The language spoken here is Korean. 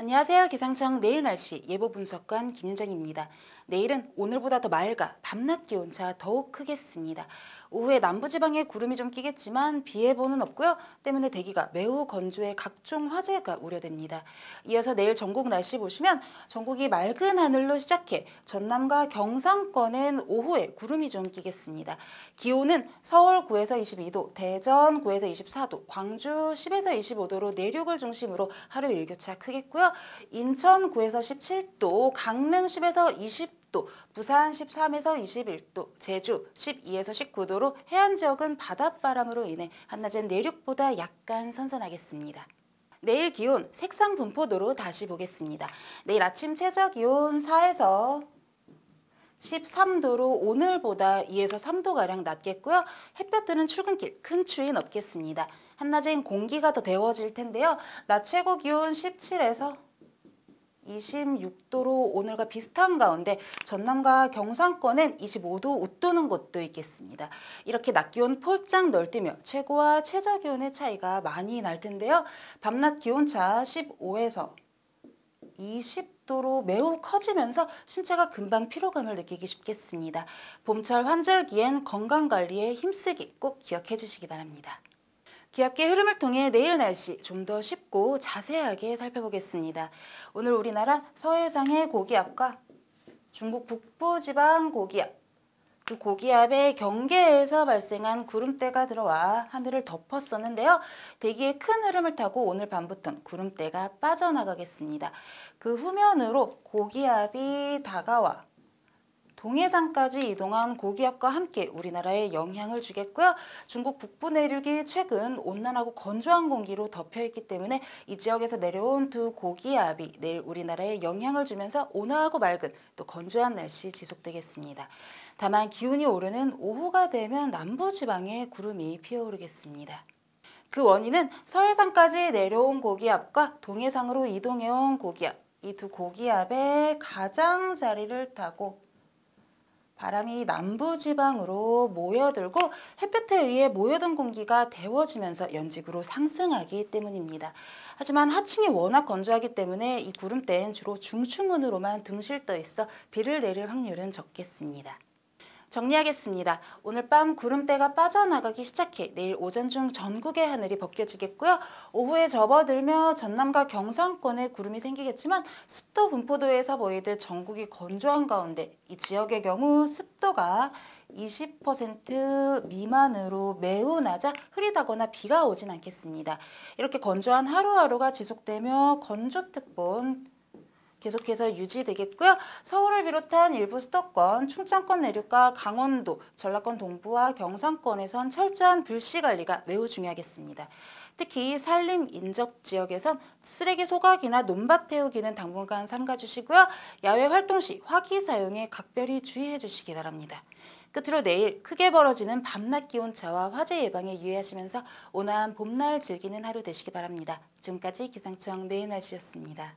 안녕하세요. 기상청 내일 날씨 예보 분석관 김윤정입니다. 내일은 오늘보다 더 맑아 밤낮 기온차 더욱 크겠습니다. 오후에 남부지방에 구름이 좀 끼겠지만 비 예보는 없고요. 때문에 대기가 매우 건조해 각종 화재가 우려됩니다. 이어서 내일 전국 날씨 보시면 전국이 맑은 하늘로 시작해 전남과 경상권은 오후에 구름이 좀 끼겠습니다. 기온은 서울 9에서 22도, 대전 9에서 24도, 광주 10에서 25도로 내륙을 중심으로 하루 일교차 크겠고요. 인천구에서 17도, 강릉 10에서 20도, 부산 13에서 21도, 제주 12에서 19도로 해안 지역은 바닷바람으로 인해 한낮엔 내륙보다 약간 선선하겠습니다. 내일 기온 색상 분포도로 다시 보겠습니다. 내일 아침 최저 기온 4에서 13도로 오늘보다 2에서 3도가량 낮겠고요. 햇볕 드는 출근길 큰 추위는 없겠습니다. 한낮엔 공기가 더 데워질 텐데요. 낮 최고 기온 17에서 26도로 오늘과 비슷한 가운데 전남과 경상권은 25도 웃도는 곳도 있겠습니다. 이렇게 낮 기온 폴짝 널뛰며 최고와 최저 기온의 차이가 많이 날 텐데요. 밤낮 기온차 15에서 20도로 매우 커지면서 신체가 금방 피로감을 느끼기 쉽겠습니다. 봄철 환절기엔 건강관리에 힘쓰기 꼭 기억해 주시기 바랍니다. 기압계 흐름을 통해 내일 날씨 좀 더 쉽고 자세하게 살펴보겠습니다. 오늘 우리나라 서해상의 고기압과 중국 북부지방 고기압, 그 고기압의 경계에서 발생한 구름대가 들어와 하늘을 덮었었는데요. 대기의 큰 흐름을 타고 오늘 밤부터 구름대가 빠져나가겠습니다. 그 후면으로 고기압이 다가와 동해상까지 이동한 고기압과 함께 우리나라에 영향을 주겠고요. 중국 북부 내륙이 최근 온난하고 건조한 공기로 덮여있기 때문에 이 지역에서 내려온 두 고기압이 내일 우리나라에 영향을 주면서 온화하고 맑은 또 건조한 날씨 지속되겠습니다. 다만 기온이 오르는 오후가 되면 남부지방에 구름이 피어오르겠습니다. 그 원인은 서해상까지 내려온 고기압과 동해상으로 이동해온 고기압 이 두 고기압의 가장자리를 타고 바람이 남부지방으로 모여들고 햇볕에 의해 모여든 공기가 데워지면서 연직으로 상승하기 때문입니다. 하지만 하층이 워낙 건조하기 때문에 이 구름대엔 주로 중층운으로만 등실 떠 있어 비를 내릴 확률은 적겠습니다. 정리하겠습니다. 오늘 밤 구름대가 빠져나가기 시작해 내일 오전 중 전국의 하늘이 벗겨지겠고요. 오후에 접어들며 전남과 경상권에 구름이 생기겠지만 습도 분포도에서 보이듯 전국이 건조한 가운데 이 지역의 경우 습도가 20% 미만으로 매우 낮아 흐리다거나 비가 오진 않겠습니다. 이렇게 건조한 하루하루가 지속되며 건조특보 계속해서 유지되겠고요. 서울을 비롯한 일부 수도권, 충청권 내륙과 강원도, 전라권 동부와 경상권에선 철저한 불씨 관리가 매우 중요하겠습니다. 특히 산림 인접 지역에선 쓰레기 소각이나 논밭 태우기는 당분간 삼가 주시고요. 야외 활동 시 화기 사용에 각별히 주의해 주시기 바랍니다. 끝으로 내일 크게 벌어지는 밤낮 기온차와 화재 예방에 유의하시면서 온화한 봄날 즐기는 하루 되시기 바랍니다. 지금까지 기상청 내일 날씨였습니다.